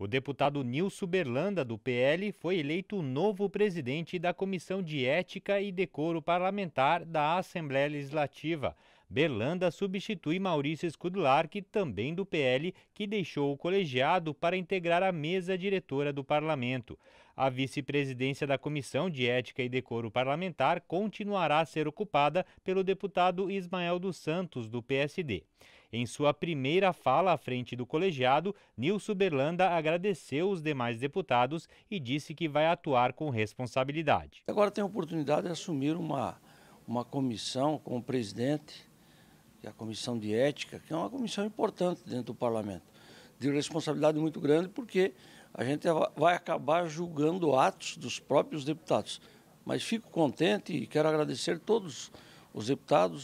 O deputado Nilson Berlanda, do PL, foi eleito novo presidente da Comissão de Ética e Decoro Parlamentar da Assembleia Legislativa. Berlanda substitui Maurício que também do PL, que deixou o colegiado para integrar a mesa diretora do parlamento. A vice-presidência da Comissão de Ética e Decoro Parlamentar continuará a ser ocupada pelo deputado Ismael dos Santos, do PSD. Em sua primeira fala à frente do colegiado, Nilson Berlanda agradeceu os demais deputados e disse que vai atuar com responsabilidade. Agora tem a oportunidade de assumir uma, uma comissão com o presidente que é a Comissão de Ética, que é uma comissão importante dentro do parlamento, de responsabilidade muito grande, porque a gente vai acabar julgando atos dos próprios deputados. Mas fico contente e quero agradecer todos os deputados